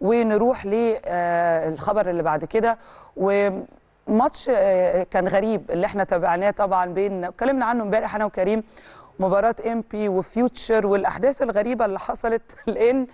ونروح للخبر آه، اللي بعد كده و ماتش آه، كان غريب اللي احنا تابعناه طبعا بين اتكلمنا عنه امبارح انا وكريم مباراه ام بي وفيوتشر والاحداث الغريبه اللي حصلت لان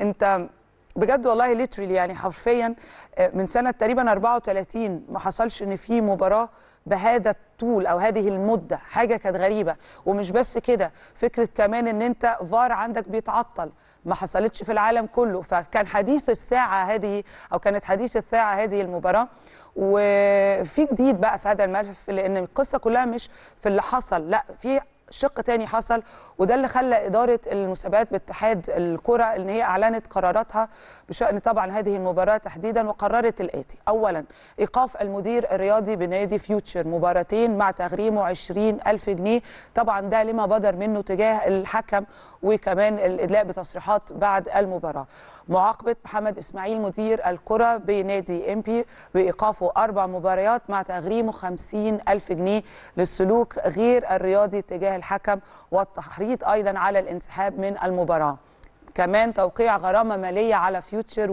انت بجد والله ليترلي يعني حرفيا آه، من سنه تقريبا 34 ما حصلش ان في مباراه بهذا الطول او هذه المده حاجه كانت غريبه ومش بس كده فكره كمان ان انت فار عندك بيتعطل ما حصلتش في العالم كله فكان حديث الساعه هذه او كانت حديث الساعه هذه المباراه وفي جديد بقى في هذا الملف لان القصه كلها مش في اللي حصل لا في شق تاني حصل وده اللي خلى اداره المسابقات باتحاد الكره ان هي اعلنت قراراتها بشان طبعا هذه المباراه تحديدا وقررت الاتي اولا ايقاف المدير الرياضي بنادي فيوتشر مباراتين مع تغريمه 20000 جنيه طبعا ده لما بدر منه تجاه الحكم وكمان الادلاء بتصريحات بعد المباراه معاقبه محمد اسماعيل مدير الكره بنادي امبي بايقافه اربع مباريات مع تغريمه 50000 جنيه للسلوك غير الرياضي تجاه الحكم والتحريض أيضا على الانسحاب من المباراة كمان توقيع غرامة مالية على فيوتشر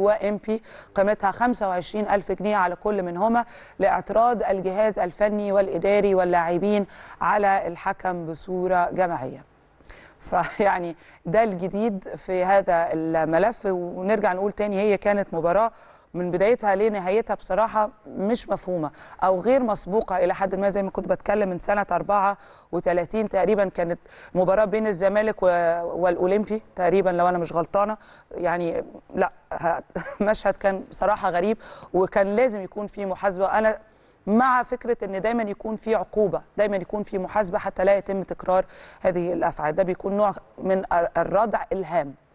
بي قيمتها 25 ألف جنيه على كل منهما لاعتراض الجهاز الفني والإداري واللاعبين على الحكم بصورة جماعية فيعني ده الجديد في هذا الملف ونرجع نقول تاني هي كانت مباراة من بدايتها لنهايتها بصراحه مش مفهومه او غير مسبوقه الى حد ما زي ما كنت بتكلم من سنه 34 تقريبا كانت مباراه بين الزمالك والاولمبي تقريبا لو انا مش غلطانه يعني لا مشهد كان بصراحه غريب وكان لازم يكون في محاسبه انا مع فكره ان دايما يكون في عقوبه، دايما يكون في محاسبه حتى لا يتم تكرار هذه الافعال، ده بيكون نوع من الردع الهام.